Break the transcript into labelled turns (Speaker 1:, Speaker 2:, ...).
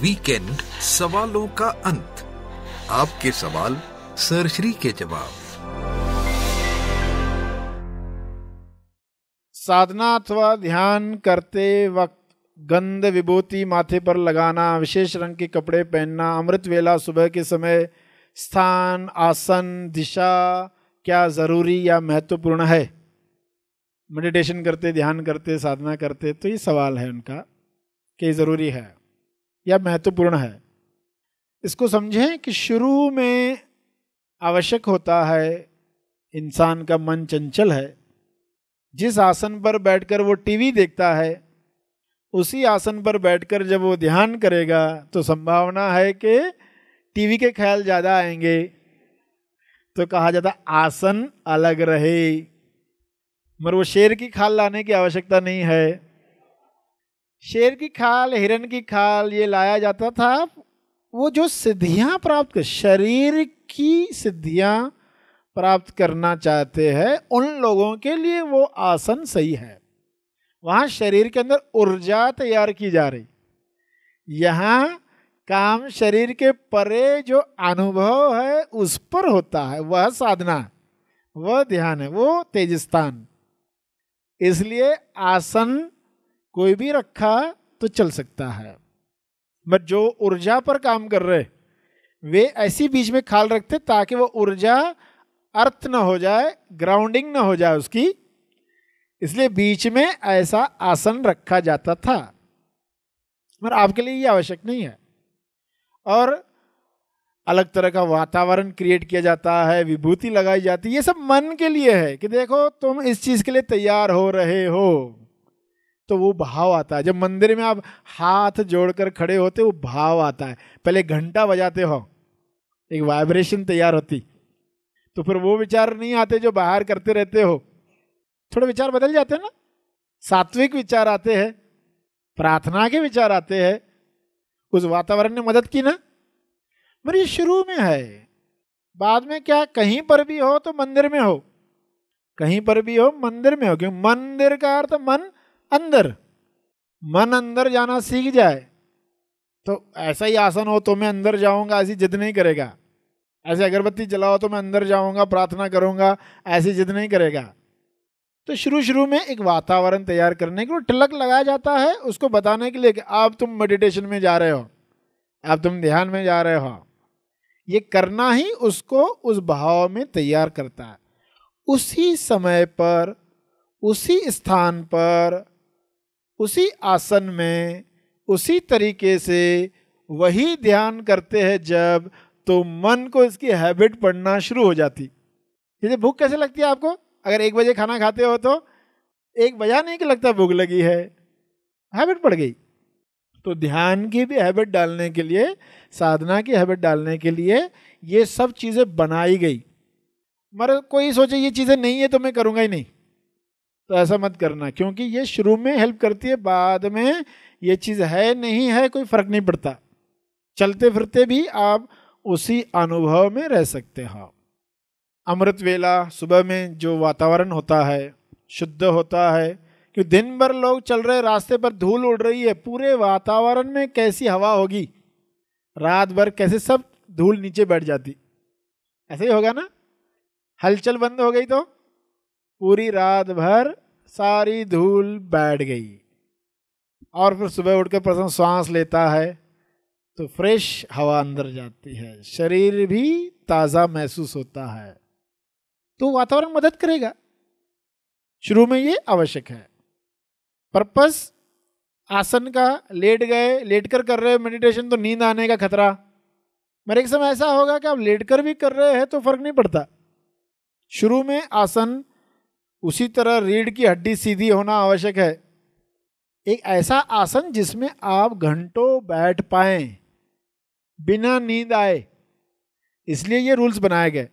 Speaker 1: weekend सवालों का अंत आपके सवाल सरश्री के जवाब साधना अथवा ध्यान करते वक्त गंध विभूति माथे पर लगाना विशेष रंग के कपड़े पहनना अमृत वेला सुबह के समय स्थान आसन दिशा क्या जरूरी या महत्वपूर्ण है मेडिटेशन करते ध्यान करते साधना करते तो ये सवाल है उनका कि ज़रूरी है या महत्वपूर्ण है इसको समझें कि शुरू में आवश्यक होता है इंसान का मन चंचल है जिस आसन पर बैठकर वो टीवी देखता है उसी आसन पर बैठकर जब वो ध्यान करेगा तो संभावना है कि टीवी के ख्याल ज़्यादा आएंगे तो कहा जाता आसन अलग रहे मगर वो शेर की खाल लाने की आवश्यकता नहीं है शेर की खाल हिरण की खाल ये लाया जाता था वो जो सिद्धियां प्राप्त कर शरीर की सिद्धियां प्राप्त करना चाहते हैं उन लोगों के लिए वो आसन सही है वहाँ शरीर के अंदर ऊर्जा तैयार की जा रही यहाँ काम शरीर के परे जो अनुभव है उस पर होता है वह साधना वह ध्यान है वो तेजस्थान इसलिए आसन कोई भी रखा तो चल सकता है बट जो ऊर्जा पर काम कर रहे वे ऐसी बीच में खाल रखते ताकि वो ऊर्जा अर्थ न हो जाए ग्राउंडिंग न हो जाए उसकी इसलिए बीच में ऐसा आसन रखा जाता था मगर आपके लिए ये आवश्यक नहीं है और अलग तरह का वातावरण क्रिएट किया जाता है विभूति लगाई जाती है ये सब मन के लिए है कि देखो तुम इस चीज़ के लिए तैयार हो रहे हो तो वो भाव आता है जब मंदिर में आप हाथ जोड़कर खड़े होते वो भाव आता है पहले घंटा बजाते हो एक वाइब्रेशन तैयार होती तो फिर वो विचार नहीं आते जो बाहर करते रहते हो थोड़े विचार बदल जाते हैं ना सात्विक विचार आते हैं प्रार्थना के विचार आते हैं उस वातावरण ने मदद की ना बड़ी शुरू में है बाद में क्या कहीं पर भी हो तो मंदिर में हो कहीं पर भी हो मंदिर में हो क्यों मंदिर का अर्थ मन अंदर मन अंदर जाना सीख जाए तो ऐसा ही आसन हो तो मैं अंदर जाऊंगा ऐसी जिद नहीं करेगा ऐसे अगरबत्ती जलाओ तो मैं अंदर जाऊंगा प्रार्थना करूंगा ऐसी जिद नहीं करेगा तो शुरू शुरू में एक वातावरण तैयार करने के लिए टिलक लगाया जाता है उसको बताने के लिए कि आप तुम मेडिटेशन में जा रहे हो आप तुम ध्यान में जा रहे हो ये करना ही उसको उस भाव में तैयार करता है उसी समय पर उसी स्थान पर उसी आसन में उसी तरीके से वही ध्यान करते हैं जब तो मन को इसकी हैबिट पड़ना शुरू हो जाती जैसे भूख कैसे लगती है आपको अगर एक बजे खाना खाते हो तो एक बजा नहीं कि लगता भूख लगी है हैबिट पड़ गई तो ध्यान की भी हैबिट डालने के लिए साधना की हैबिट डालने के लिए ये सब चीज़ें बनाई गई मगर कोई सोचे ये चीज़ें नहीं है तो मैं करूँगा ही नहीं तो ऐसा मत करना क्योंकि ये शुरू में हेल्प करती है बाद में ये चीज़ है नहीं है कोई फ़र्क नहीं पड़ता चलते फिरते भी आप उसी अनुभव में रह सकते हो अमृत वेला सुबह में जो वातावरण होता है शुद्ध होता है कि दिन भर लोग चल रहे रास्ते पर धूल उड़ रही है पूरे वातावरण में कैसी हवा होगी रात भर कैसे सब धूल नीचे बैठ जाती ऐसे ही होगा ना हलचल बंद हो गई तो पूरी रात भर सारी धूल बैठ गई और फिर सुबह उठकर प्रसन्न सांस लेता है तो फ्रेश हवा अंदर जाती है शरीर भी ताज़ा महसूस होता है तो वातावरण मदद करेगा शुरू में ये आवश्यक है पर्पस आसन का लेट गए लेट कर कर रहे हो मेडिटेशन तो नींद आने का खतरा मेरे एक समय ऐसा होगा कि आप लेट कर भी कर रहे हैं तो फर्क नहीं पड़ता शुरू में आसन उसी तरह रीढ़ की हड्डी सीधी होना आवश्यक है एक ऐसा आसन जिसमें आप घंटों बैठ पाए बिना नींद आए इसलिए ये रूल्स बनाए गए